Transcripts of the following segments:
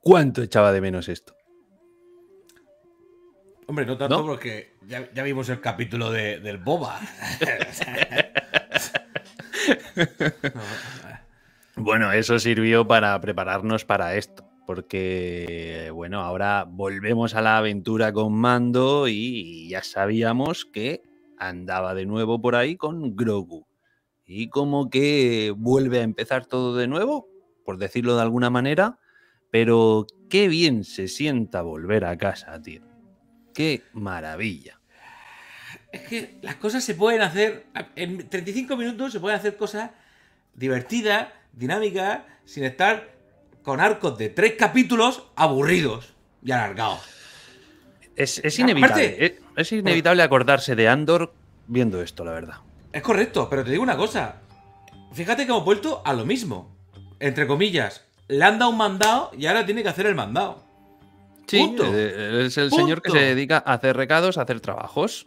cuánto echaba de menos esto. Hombre, no tanto porque ya, vimos el capítulo del Boba. bueno, eso sirvió para prepararnos para esto. Porque, bueno, ahora volvemos a la aventura con Mando y ya sabíamos que andaba de nuevo por ahí con Grogu. Y como que vuelve a empezar todo de nuevo, por decirlo de alguna manera, pero qué bien se sienta volver a casa, tío. Qué maravilla. Es que las cosas se pueden hacer. En 35 minutos se pueden hacer cosas divertidas, dinámicas, sin estar con arcos de tres capítulos aburridos y alargados. Es, inevitable. Eh, es, inevitable acordarse de Andor viendo esto, la verdad. Es correcto, pero te digo una cosa. Fíjate que hemos vuelto a lo mismo. Entre comillas, le han dado un mandado y ahora tiene que hacer el mandado. Sí, eh, eh, es el señor que se dedica a hacer recados, a hacer trabajos.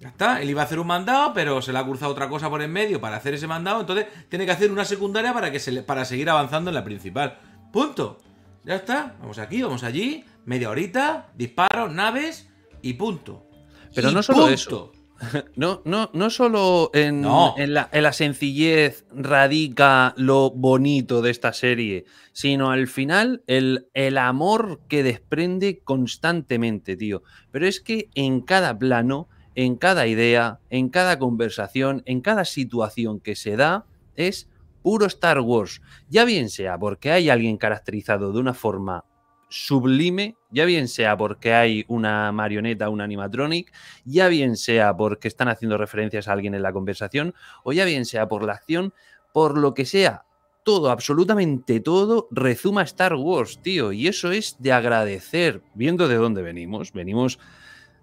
Ya está, él iba a hacer un mandado, pero se le ha cruzado otra cosa por en medio para hacer ese mandado, entonces tiene que hacer una secundaria para, que se para seguir avanzando en la principal. Punto. Ya está, vamos aquí, vamos allí, media horita, disparos, naves y punto. Pero no solo esto. eso. No, no, no solo en, la, sencillez radica lo bonito de esta serie, sino al final el, el amor que desprende constantemente, tío. Pero es que en cada plano, en cada idea, en cada conversación, en cada situación que se da, es puro Star Wars. Ya bien sea porque hay alguien caracterizado de una forma sublime, ya bien sea porque hay una marioneta, un animatronic, ya bien sea porque están haciendo referencias a alguien en la conversación, o ya bien sea por la acción, por lo que sea, todo, absolutamente todo, rezuma Star Wars, tío. Y eso es de agradecer, viendo de dónde venimos. Venimos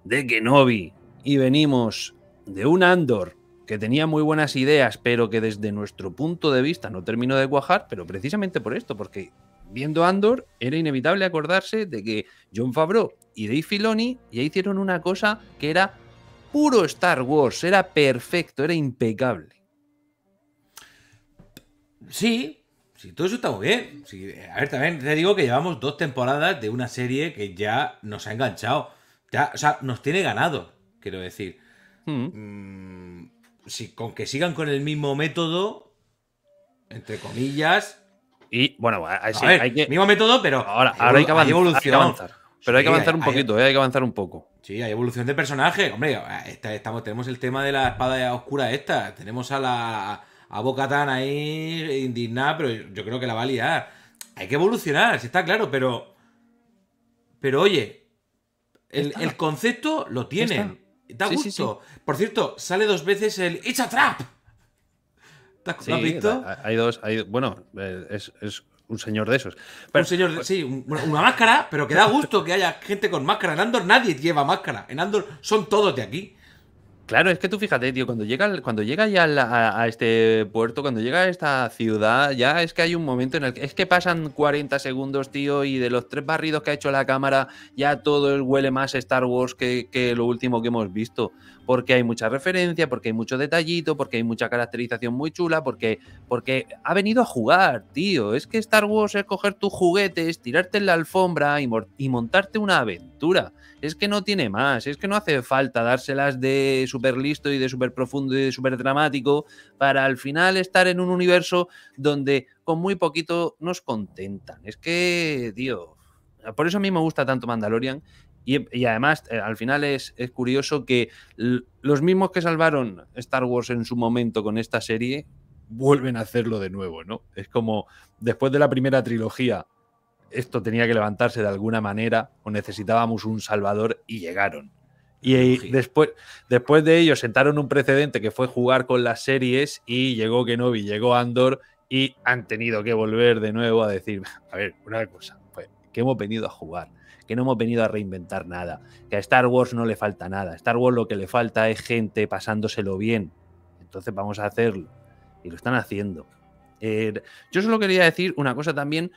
de Kenobi y venimos de un Andor que tenía muy buenas ideas, pero que desde nuestro punto de vista no terminó de cuajar, pero precisamente por esto, porque viendo Andor, era inevitable acordarse de que John Favreau y Dave Filoni ya hicieron una cosa que era puro Star Wars, era perfecto, era impecable. Sí, sí, todo eso está muy bien. a ver, también te digo que llevamos dos temporadas de una serie que ya nos ha enganchado. Ya, o sea, nos tiene ganado, quiero decir. Hmm. Mm, si con que sigan con el mismo método, entre comillas, y bueno, Mismo método, pero. Ahora, hay, que avanzar, Pero hay que avanzar un poquito, eh, hay que avanzar un poco. Sí, hay evolución de personaje. Hombre, eh, estamos, tenemos el tema de la espada oscura esta. Tenemos a la. A Bocatan ahí indignada, pero yo creo que la va a liar. Hay que evolucionar, si está claro, pero. Pero oye, el, concepto lo tienen. Da gusto. Por cierto, sale dos veces el It's a Trap. ¿Lo has, visto? Hay dos, hay, bueno, eh, es, un señor de esos. Pero, pues un señor, sí, una máscara, pero que da gusto que haya gente con máscara. En Andor nadie lleva máscara. En Andor son todos de aquí. Claro, es que tú fíjate, tío, cuando llega, cuando ya a, este puerto, cuando llega a esta ciudad, ya es que hay un momento en el que es que pasan 40 segundos, tío, y de los tres barridos que ha hecho la cámara, ya todo huele más Star Wars que, lo último que hemos visto. Porque hay mucha referencia, porque hay mucho detallito, porque hay mucha caracterización muy chula, porque, porque ha venido a jugar, tío. Es que Star Wars es coger tus juguetes, tirarte en la alfombra y montarte una aventura. Es que no tiene más, es que no hace falta dárselas de súper listo y de súper profundo y de súper dramático para al final estar en un universo donde con muy poquito nos contentan. Es que, tío, por eso a mí me gusta tanto Mandalorian y, además, eh, al final es, es curioso que los mismos que salvaron Star Wars en su momento con esta serie vuelven a hacerlo de nuevo, ¿no? Es como después de la primera trilogía esto tenía que levantarse de alguna manera o necesitábamos un salvador y llegaron. Y, después, después de ello sentaron un precedente que fue jugar con las series y llegó Kenobi, llegó Andor y han tenido que volver de nuevo a decir, a ver, una cosa, pues, que hemos venido a jugar, que no hemos venido a reinventar nada, que a Star Wars no le falta nada, a Star Wars lo que le falta es gente pasándoselo bien, entonces vamos a hacerlo. Y lo están haciendo. Eh, yo solo quería decir una cosa también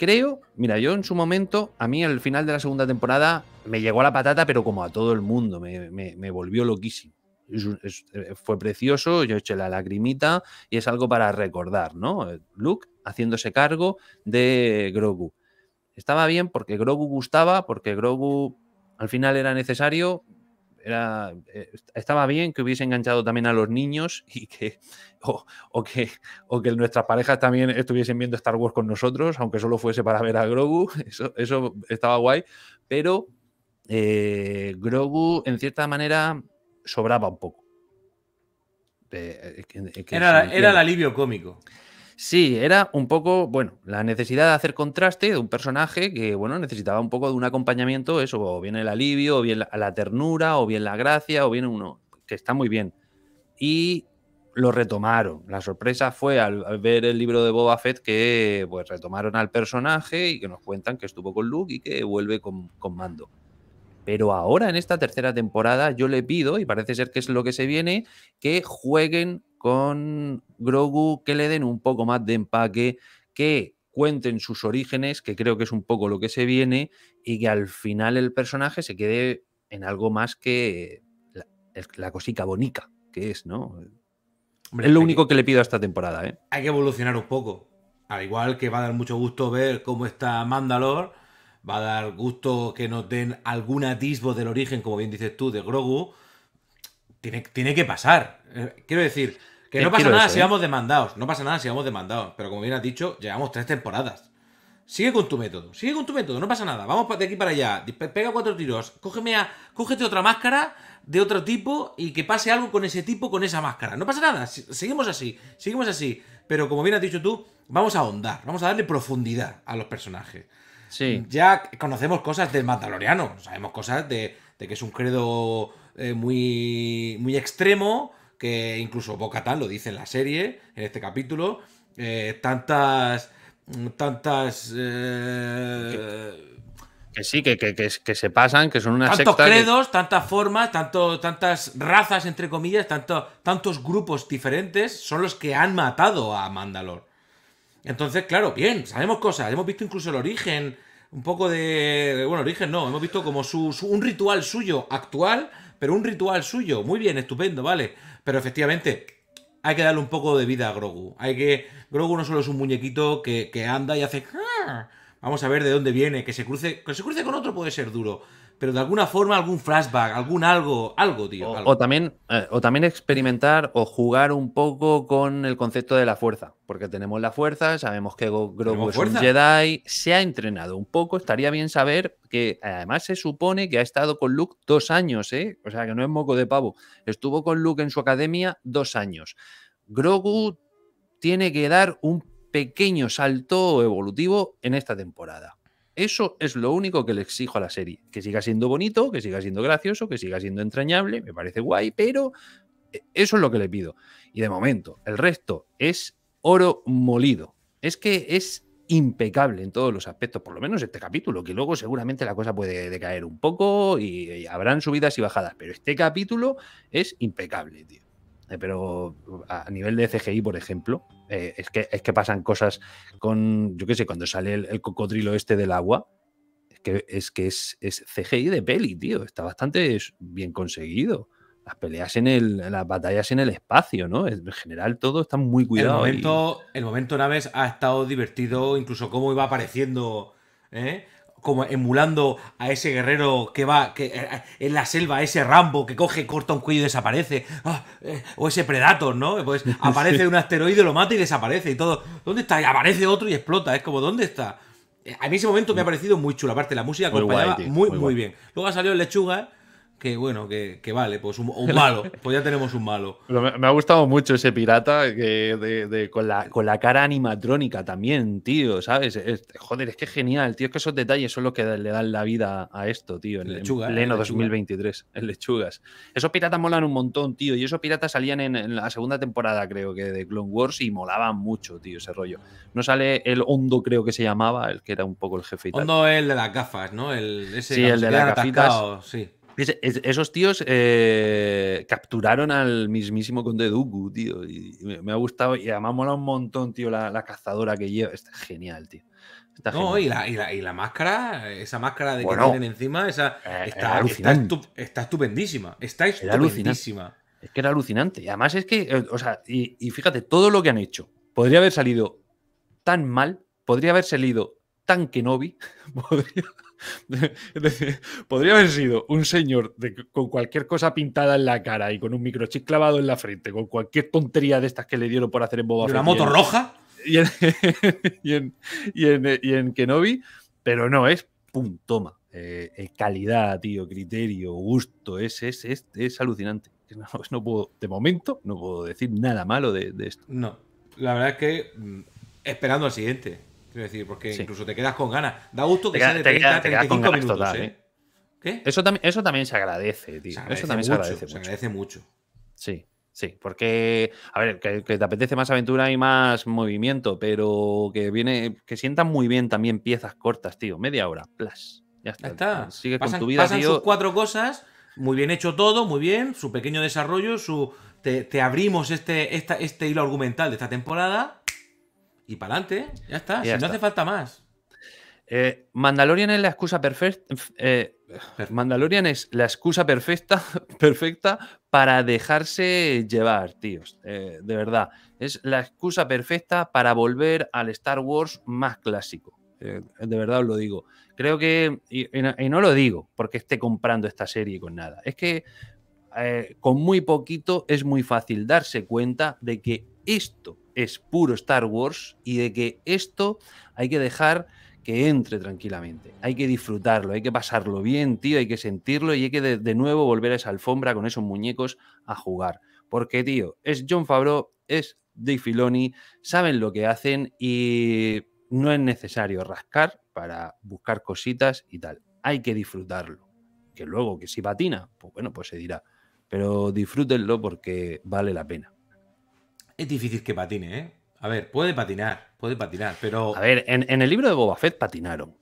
Creo, mira, yo en su momento, a mí al final de la segunda temporada me llegó a la patata, pero como a todo el mundo, me, volvió loquísimo. Eh, fue precioso, yo eché la lagrimita y es algo para recordar, ¿no? Eh, Luke haciéndose cargo de Grogu. Estaba bien porque Grogu gustaba, porque Grogu al final era necesario, eh, estaba bien que hubiese enganchado también a los niños y que o, que o que nuestras parejas también estuviesen viendo Star Wars con nosotros, aunque solo fuese para ver a Grogu, eso, estaba guay, pero eh, Grogu en cierta manera sobraba un poco. Eh, era, era el alivio cómico. Sí, era un poco, bueno, la necesidad de hacer contraste de un personaje que, bueno, necesitaba un poco de un acompañamiento, eso, o bien el alivio, o bien la, ternura, o bien la gracia, o bien uno, que está muy bien. Y lo retomaron. La sorpresa fue al, ver el libro de Boba Fett que pues retomaron al personaje y que nos cuentan que estuvo con Luke y que vuelve con, con Mando. Pero ahora en esta tercera temporada yo le pido, y parece ser que es lo que se viene, que jueguen con Grogu, que le den un poco más de empaque, que cuenten sus orígenes, que creo que es un poco lo que se viene, y que al final el personaje se quede en algo más que la, la cosica bonica que es, ¿no? es lo único que, le pido a esta temporada, ¿eh? Hay que evolucionar un poco. Al igual que va a dar mucho gusto ver cómo está Mandalore, va a dar gusto que nos den algún atisbo del origen, como bien dices tú, de Grogu tiene, que pasar. Eh, quiero decir, que no pasa nada si ¿eh? vamos demandados. No pasa nada si vamos demandados. Pero como bien has dicho, llevamos tres temporadas. Sigue con tu método, sigue con tu método, no pasa nada. Vamos de aquí para allá, pega cuatro tiros, cógeme cógete otra máscara de otro tipo y que pase algo con ese tipo, con esa máscara. No pasa nada, seguimos así, seguimos así. Pero como bien has dicho tú, vamos a ahondar, vamos a darle profundidad a los personajes. Sí. Ya conocemos cosas del Mandaloriano, sabemos cosas de, de que es un credo eh, muy, muy extremo, que incluso Bocatán lo dice en la serie, en este capítulo, eh, tantas... Mm, tantas... Eh, que sí, que, que, se pasan, que son una tantos credos, tantas formas, tanto, tantas razas, entre comillas, tantos grupos diferentes son los que han matado a Mandalor. Entonces, claro, bien, sabemos cosas, hemos visto incluso el origen un poco de, bueno, origen no, hemos visto como su, un ritual suyo actual, pero un ritual suyo, muy bien, estupendo, ¿vale? Pero efectivamente, hay que darle un poco de vida a Grogu. Hay que. Grogu no solo es un muñequito que, que anda y hace. Ah, vamos a ver de dónde viene. Que se cruce. Que se cruce con otro puede ser duro pero de alguna forma algún flashback, algún algo, algo, tío. O, también, eh, o también experimentar o jugar un poco con el concepto de la fuerza, porque tenemos la fuerza, sabemos que Grogu es un Jedi, se ha entrenado un poco, estaría bien saber que además se supone que ha estado con Luke dos años, ¿eh? o sea que no es moco de pavo, estuvo con Luke en su academia dos años. Grogu tiene que dar un pequeño salto evolutivo en esta temporada. Eso es lo único que le exijo a la serie. Que siga siendo bonito, que siga siendo gracioso, que siga siendo entrañable, me parece guay, pero eh, eso es lo que le pido. Y de momento, el resto es oro molido. Es que es impecable en todos los aspectos, por lo menos este capítulo, que luego seguramente la cosa puede decaer un poco y, habrán subidas y bajadas, pero este capítulo es impecable, tío. Eh, pero a nivel de CGI, por ejemplo, eh, es, que, es que pasan cosas con, yo qué sé, cuando sale el, cocodrilo este del agua, es que, es, que es, es, CGI de peli, tío, está bastante bien conseguido. Las peleas en el, las batallas en el espacio, ¿no? En general todo está muy cuidado. El momento, el Naves ha estado divertido, incluso cómo iba apareciendo, ¿eh? como emulando a ese guerrero que va que, eh, eh, en la selva, ese Rambo que coge, corta un cuello y desaparece, ah, eh, o ese Predator, ¿no? Pues aparece un asteroide, lo mata y desaparece y todo. ¿Dónde está? aparece otro y explota, es como, ¿dónde está? A mí ese momento me ha parecido muy chulo, aparte la música acompañaba muy, muy, bien. Luego ha salido Lechuga, que bueno, que, vale, pues un, malo, pues ya tenemos un malo. Me, ha gustado mucho ese pirata de, con, la, cara animatrónica también, tío, ¿sabes? joder, es que genial, tío, es que esos detalles son los que le dan la vida a esto, tío, en, lechuga, en eh, pleno 2023, en lechugas. Esos piratas molan un montón, tío, y esos piratas salían en, la segunda temporada, creo que, de Clone Wars y molaban mucho, tío, ese rollo. No sale el Hondo, creo que se llamaba, el que era un poco el jefe No, el de las gafas, ¿no? El, ese, sí, el de las sí. Esos tíos eh, capturaron al mismísimo Conde Dooku, tío. Y me ha gustado. Y además mola un montón, tío, la, cazadora que lleva. Está genial, tío. no, Y, la, máscara, esa máscara de que tienen encima, eh, está, está, estupendísima. Está estupendísima. Es que era alucinante. Y además es que, eh, o sea, y fíjate, todo lo que han hecho podría haber salido tan mal, podría haber salido Tan Kenobi podría, haber sido un señor con cualquier cosa pintada en la cara y con un microchip clavado en la frente, con cualquier tontería de estas que le dieron por hacer en Boba Fett. ¿Una moto roja? Y en, y, en, y, en, Kenobi, pero no, es pum, toma. Eh, calidad, tío, criterio, gusto, es, es, es, alucinante. No, puedo, de momento, no puedo decir nada malo de, de esto. No, la verdad es que mm, esperando al siguiente. Quiero decir, porque incluso te quedas con ganas. Da gusto que sea de 30 35 minutos. Total, ¿eh? ¿Qué? Eso, también, eso también se agradece, tío. Se agradece eso también mucho, se agradece mucho. Se agradece mucho. Sí. Sí, porque, a ver, que, te apetece más aventura y más movimiento, pero que viene, que sientan muy bien también piezas cortas, tío. Media hora, plus. Ya está. Sigue con tu vida, pasan sus cuatro cosas, muy bien hecho todo, muy bien, su pequeño desarrollo, su te, te abrimos este, esta, este hilo argumental de esta temporada y para adelante, ya está, no hace falta más. Eh, eh, Mandalorian es la excusa perfecta. Mandalorian es la excusa perfecta, perfecta para dejarse llevar, tíos. Eh, de verdad. Es la excusa perfecta para volver al Star Wars más clásico. de verdad os lo digo. Creo que. y, no, lo digo porque esté comprando esta serie con nada. Es que con muy poquito es muy fácil darse cuenta de que esto es puro Star Wars y de que esto hay que dejar que entre tranquilamente. Hay que disfrutarlo, hay que pasarlo bien, tío, hay que sentirlo y hay que de, nuevo volver a esa alfombra con esos muñecos a jugar. Porque, tío, es John Favreau, es Dave Filoni, saben lo que hacen y no es necesario rascar para buscar cositas y tal. Hay que disfrutarlo. Que luego, que si patina, pues bueno, pues se dirá. Pero disfrútenlo porque vale la pena es difícil que patine, ¿eh? A ver, puede patinar, puede patinar, pero. A ver, en, el libro de Boba Fett patinaron.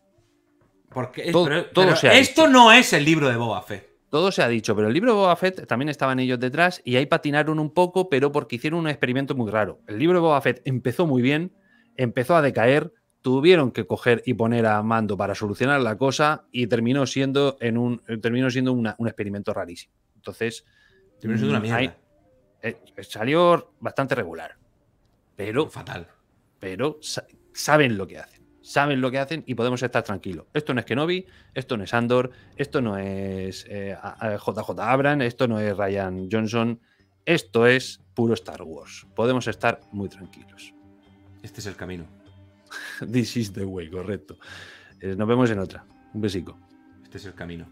Porque todo, se ha esto no es el libro de Boba Fett. Todo se ha dicho, pero el libro de Boba Fett también estaban ellos detrás y ahí patinaron un poco, pero porque hicieron un experimento muy raro. El libro de Boba Fett empezó muy bien, empezó a decaer, tuvieron que coger y poner a mando para solucionar la cosa y terminó siendo, en un, terminó siendo un experimento rarísimo. Entonces, terminó siendo una mm, mierda. Eh, salió bastante regular. Pero. Fatal. Pero saben lo que hacen. Saben lo que hacen y podemos estar tranquilos. Esto no es Kenobi, esto no es Andor, esto no es JJ eh, Abrams, esto no es Ryan Johnson. Esto es puro Star Wars. Podemos estar muy tranquilos. Este es el camino. This is the way, correcto. Eh, nos vemos en otra. Un besico. Este es el camino.